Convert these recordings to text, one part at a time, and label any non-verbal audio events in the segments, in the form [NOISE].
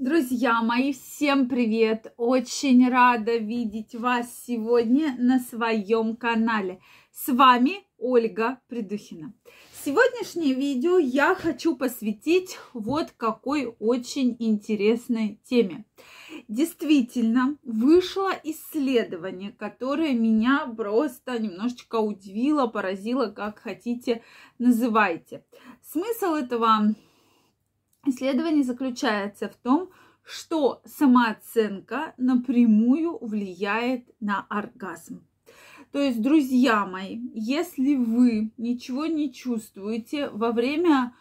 Друзья мои, всем привет! Очень рада видеть вас сегодня на своем канале. С вами Ольга Придухина. Сегодняшнее видео я хочу посвятить вот какой очень интересной теме. Действительно, вышло исследование, которое меня просто немножечко удивило, поразило, как хотите называйте. Смысл этого Исследование заключается в том, что самооценка напрямую влияет на оргазм. То есть, друзья мои, если вы ничего не чувствуете во время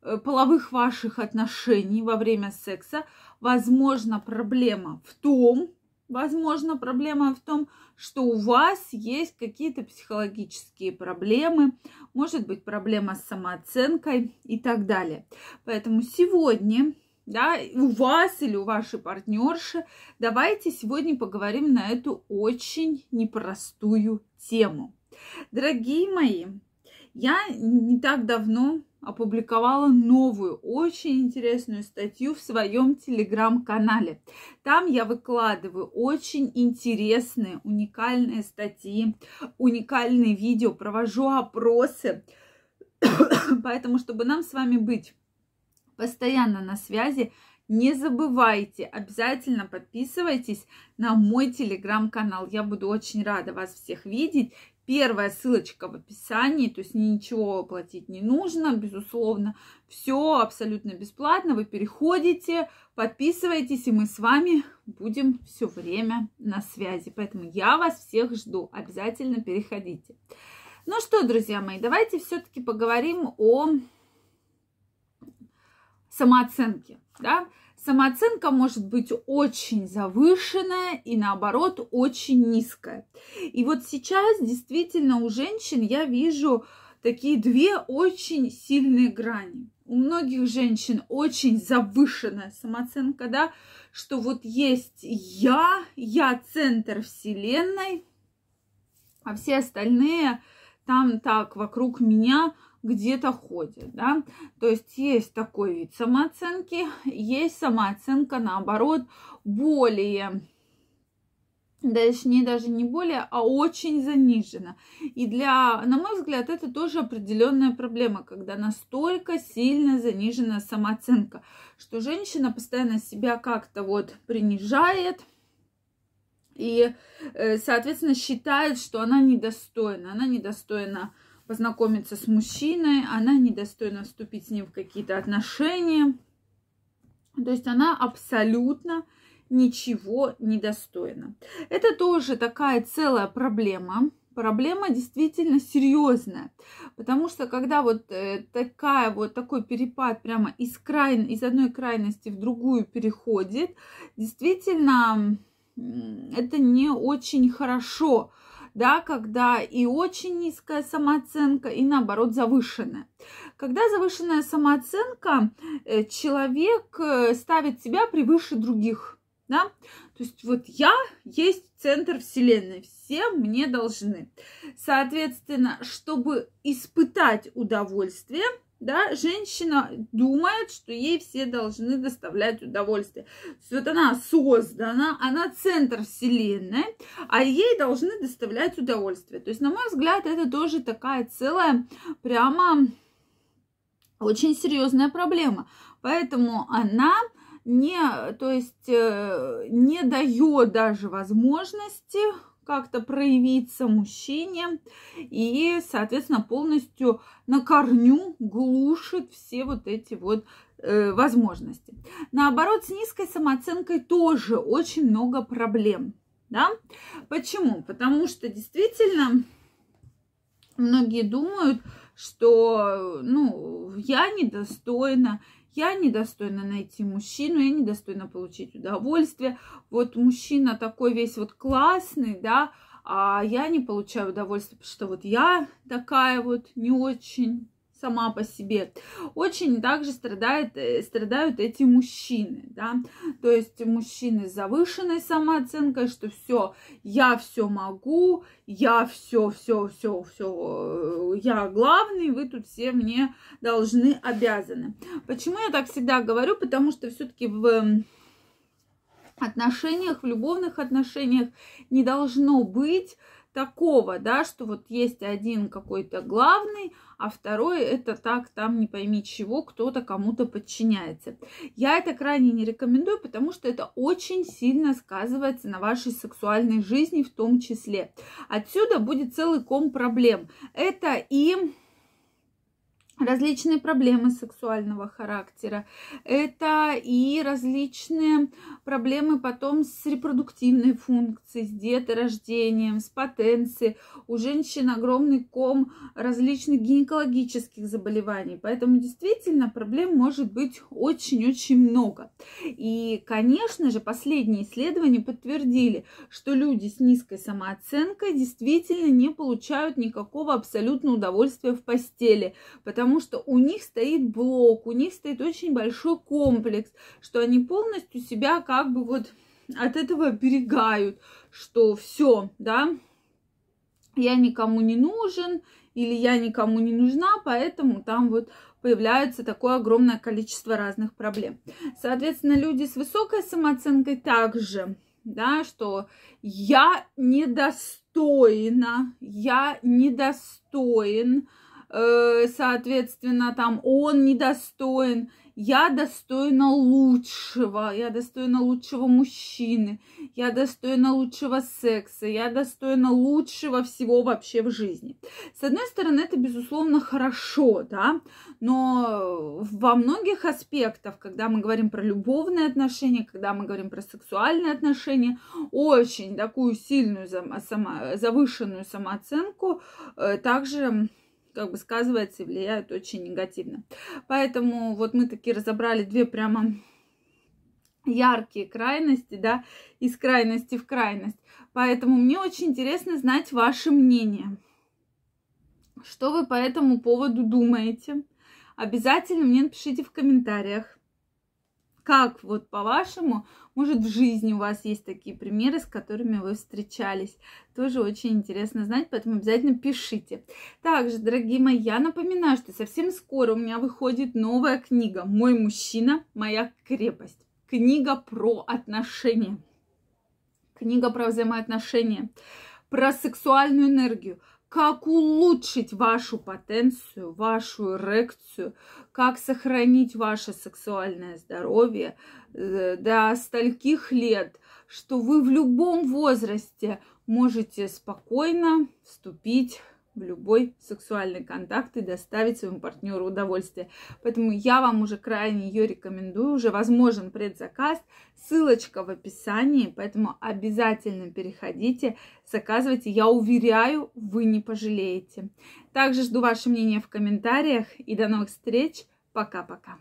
э, половых ваших отношений, во время секса, возможно, проблема в том, Возможно, проблема в том, что у вас есть какие-то психологические проблемы, может быть, проблема с самооценкой и так далее. Поэтому сегодня да, у вас или у вашей партнерши, давайте сегодня поговорим на эту очень непростую тему. Дорогие мои, я не так давно опубликовала новую, очень интересную статью в своем телеграм-канале. Там я выкладываю очень интересные, уникальные статьи, уникальные видео, провожу опросы. [COUGHS] Поэтому, чтобы нам с вами быть постоянно на связи, не забывайте, обязательно подписывайтесь на мой телеграм-канал. Я буду очень рада вас всех видеть Первая ссылочка в описании, то есть ничего платить не нужно, безусловно, все абсолютно бесплатно, вы переходите, подписывайтесь, и мы с вами будем все время на связи. Поэтому я вас всех жду, обязательно переходите. Ну что, друзья мои, давайте все-таки поговорим о самооценке, да, самооценка может быть очень завышенная и наоборот очень низкая. И вот сейчас действительно у женщин я вижу такие две очень сильные грани. У многих женщин очень завышенная самооценка, да, что вот есть я, я центр вселенной, а все остальные там так вокруг меня – где-то ходит, да. То есть есть такой вид самооценки, есть самооценка, наоборот, более точнее даже не более, а очень занижена. И для, на мой взгляд, это тоже определенная проблема, когда настолько сильно занижена самооценка, что женщина постоянно себя как-то вот принижает, и, э, соответственно, считает, что она недостойна. Она недостойна познакомиться с мужчиной, она недостойна вступить с ним в какие-то отношения. То есть она абсолютно ничего недостойна. Это тоже такая целая проблема. Проблема действительно серьезная, потому что когда вот э, такая вот такой перепад прямо из край, из одной крайности в другую переходит, действительно это не очень хорошо да, когда и очень низкая самооценка, и наоборот завышенная. Когда завышенная самооценка, э, человек э, ставит себя превыше других, да, то есть вот я есть центр Вселенной, все мне должны. Соответственно, чтобы испытать удовольствие – да, женщина думает, что ей все должны доставлять удовольствие. Вот она создана, она центр вселенной, а ей должны доставлять удовольствие. То есть, на мой взгляд, это тоже такая целая прямо очень серьезная проблема. Поэтому она не, то есть, э, не дает даже возможности как-то проявиться мужчине и, соответственно, полностью на корню глушит все вот эти вот э, возможности. Наоборот, с низкой самооценкой тоже очень много проблем. Да? Почему? Потому что действительно многие думают, что ну, я недостойна, я недостойна найти мужчину, я недостойна получить удовольствие. Вот мужчина такой весь вот классный, да, а я не получаю удовольствия, потому что вот я такая вот не очень сама по себе. Очень также страдает, э, страдают эти мужчины, да, то есть мужчины с завышенной самооценкой, что все, я все могу, я все, все, все, все, э, я главный, вы тут все мне должны, обязаны. Почему я так всегда говорю? Потому что все-таки в эм, отношениях, в любовных отношениях не должно быть такого, да, что вот есть один какой-то главный, а второй это так, там не пойми чего, кто-то кому-то подчиняется. Я это крайне не рекомендую, потому что это очень сильно сказывается на вашей сексуальной жизни в том числе. Отсюда будет целый ком проблем. Это и различные проблемы сексуального характера, это и различные проблемы потом с репродуктивной функцией, с деторождением, с потенцией. У женщин огромный ком различных гинекологических заболеваний, поэтому действительно проблем может быть очень-очень много. И, конечно же, последние исследования подтвердили, что люди с низкой самооценкой действительно не получают никакого абсолютно удовольствия в постели, потому что у них стоит блок, у них стоит очень большой комплекс, что они полностью себя как бы вот от этого оберегают, что все, да, я никому не нужен или я никому не нужна, поэтому там вот появляется такое огромное количество разных проблем. Соответственно, люди с высокой самооценкой также, да, что я недостойна, я недостоин, Э, соответственно, там он недостоин, я достойна лучшего, я достойна лучшего мужчины, я достойна лучшего секса, я достойна лучшего всего вообще в жизни. С одной стороны, это, безусловно, хорошо, да, но во многих аспектах, когда мы говорим про любовные отношения, когда мы говорим про сексуальные отношения, очень такую сильную само, завышенную самооценку э, также как бы сказывается и влияет очень негативно. Поэтому вот мы такие разобрали две прямо яркие крайности, да, из крайности в крайность. Поэтому мне очень интересно знать ваше мнение. Что вы по этому поводу думаете? Обязательно мне напишите в комментариях. Как вот по-вашему, может в жизни у вас есть такие примеры, с которыми вы встречались? Тоже очень интересно знать, поэтому обязательно пишите. Также, дорогие мои, я напоминаю, что совсем скоро у меня выходит новая книга «Мой мужчина, моя крепость». Книга про отношения. Книга про взаимоотношения, про сексуальную энергию, как улучшить вашу потенцию, вашу эрекцию, как сохранить ваше сексуальное здоровье э, до стольких лет, что вы в любом возрасте можете спокойно вступить в любой сексуальный контакт и доставить своему партнеру удовольствие. Поэтому я вам уже крайне ее рекомендую, уже возможен предзаказ, ссылочка в описании, поэтому обязательно переходите, заказывайте, я уверяю, вы не пожалеете. Также жду ваше мнение в комментариях и до новых встреч, пока-пока.